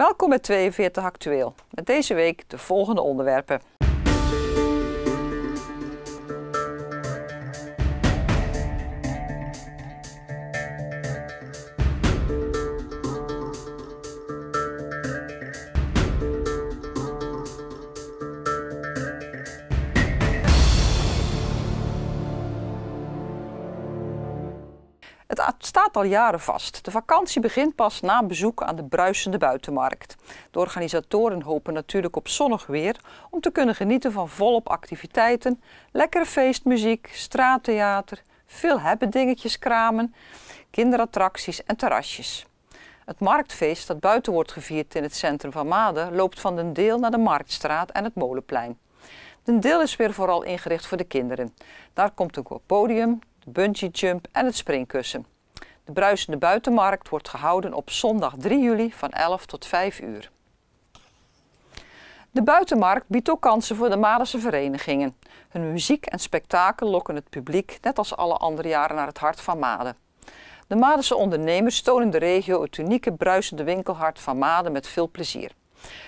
Welkom bij 42 Actueel. Met deze week de volgende onderwerpen. Het staat al jaren vast. De vakantie begint pas na een bezoek aan de bruisende buitenmarkt. De organisatoren hopen natuurlijk op zonnig weer om te kunnen genieten van volop activiteiten, lekkere feestmuziek, straattheater, veel hebben kramen, kinderattracties en terrasjes. Het marktfeest dat buiten wordt gevierd in het centrum van Maden loopt van den deel naar de Marktstraat en het Molenplein. Den deel is weer vooral ingericht voor de kinderen. Daar komt een podium, de bungee jump en het springkussen. De bruisende buitenmarkt wordt gehouden op zondag 3 juli van 11 tot 5 uur. De buitenmarkt biedt ook kansen voor de Madense verenigingen. Hun muziek en spektakel lokken het publiek, net als alle andere jaren, naar het hart van Maden. De Madense ondernemers tonen de regio het unieke bruisende winkelhart van Maden met veel plezier.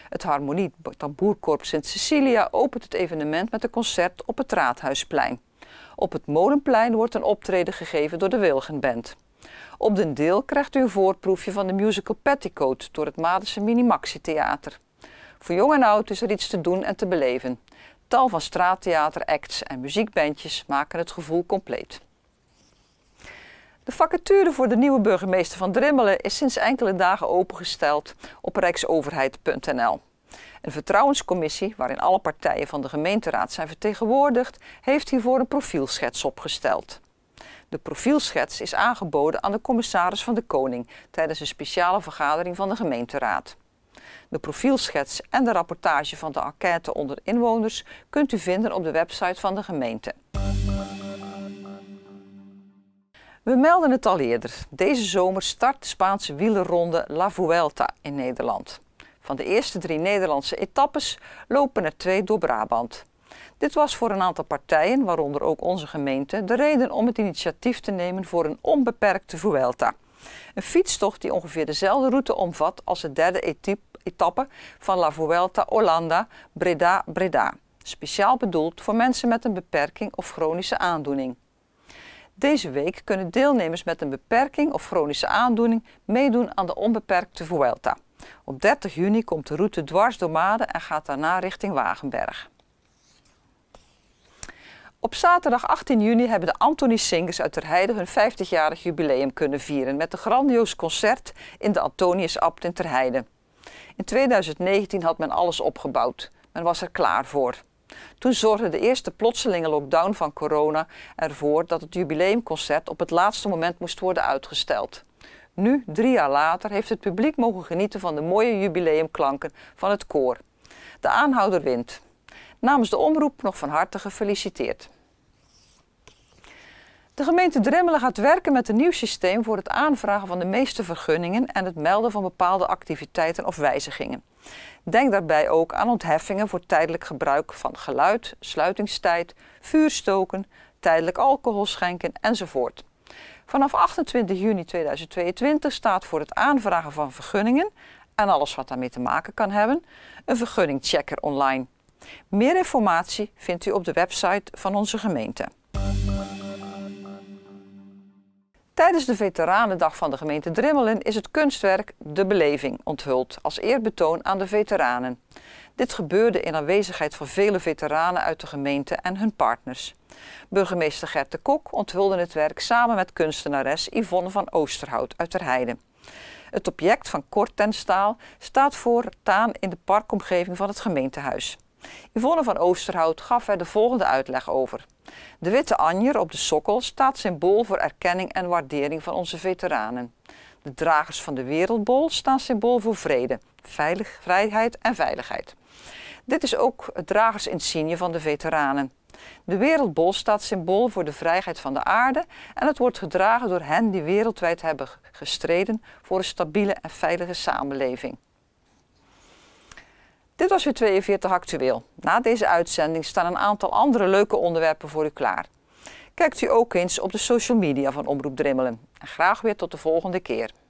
Het Harmonie Tamboerkorps Sint-Cecilia opent het evenement met een concert op het Raadhuisplein. Op het Molenplein wordt een optreden gegeven door de Wilgenband. Op den deel krijgt u een voorproefje van de musical Petticoat door het Madense Minimaxi Theater. Voor jong en oud is er iets te doen en te beleven. Tal van straattheateracts en muziekbandjes maken het gevoel compleet. De vacature voor de nieuwe burgemeester van Drimmelen is sinds enkele dagen opengesteld op rijksoverheid.nl. Een vertrouwenscommissie, waarin alle partijen van de gemeenteraad zijn vertegenwoordigd, heeft hiervoor een profielschets opgesteld. De profielschets is aangeboden aan de commissaris van de Koning tijdens een speciale vergadering van de gemeenteraad. De profielschets en de rapportage van de enquête onder inwoners kunt u vinden op de website van de gemeente. We melden het al eerder. Deze zomer start de Spaanse wielerronde La Vuelta in Nederland. Van de eerste drie Nederlandse etappes lopen er twee door Brabant. Dit was voor een aantal partijen, waaronder ook onze gemeente, de reden om het initiatief te nemen voor een onbeperkte Vuelta. Een fietstocht die ongeveer dezelfde route omvat als de derde etappe van La Vuelta Hollanda Breda-Breda. Speciaal bedoeld voor mensen met een beperking of chronische aandoening. Deze week kunnen deelnemers met een beperking of chronische aandoening meedoen aan de onbeperkte Vuelta. Op 30 juni komt de route dwars door Maden en gaat daarna richting Wagenberg. Op zaterdag 18 juni hebben de Anthony Singers uit Terheide hun 50-jarig jubileum kunnen vieren met een grandioos concert in de Antonius Abt in Terheide. In 2019 had men alles opgebouwd. Men was er klaar voor. Toen zorgde de eerste plotselinge lockdown van corona ervoor dat het jubileumconcert op het laatste moment moest worden uitgesteld. Nu, drie jaar later, heeft het publiek mogen genieten van de mooie jubileumklanken van het koor. De aanhouder wint. Namens de omroep nog van harte gefeliciteerd. De gemeente Dremmelen gaat werken met een nieuw systeem voor het aanvragen van de meeste vergunningen en het melden van bepaalde activiteiten of wijzigingen. Denk daarbij ook aan ontheffingen voor tijdelijk gebruik van geluid, sluitingstijd, vuurstoken, tijdelijk alcohol schenken enzovoort. Vanaf 28 juni 2022 staat voor het aanvragen van vergunningen en alles wat daarmee te maken kan hebben een vergunningchecker online. Meer informatie vindt u op de website van onze gemeente. Tijdens de Veteranendag van de gemeente Drimmelen is het kunstwerk De Beleving onthuld als eerbetoon aan de veteranen. Dit gebeurde in aanwezigheid van vele veteranen uit de gemeente en hun partners. Burgemeester Gert de Kok onthulde het werk samen met kunstenares Yvonne van Oosterhout uit Terheide. Het object van Kortenstaal staat voor taan in de parkomgeving van het gemeentehuis. Yvonne van Oosterhout gaf er de volgende uitleg over. De witte anjer op de sokkel staat symbool voor erkenning en waardering van onze veteranen. De dragers van de wereldbol staan symbool voor vrede, veilig, vrijheid en veiligheid. Dit is ook het dragersinsigne van de veteranen. De wereldbol staat symbool voor de vrijheid van de aarde en het wordt gedragen door hen die wereldwijd hebben gestreden voor een stabiele en veilige samenleving. Dit was weer 42 actueel. Na deze uitzending staan een aantal andere leuke onderwerpen voor u klaar. Kijkt u ook eens op de social media van Omroep Drimmelen. En graag weer tot de volgende keer.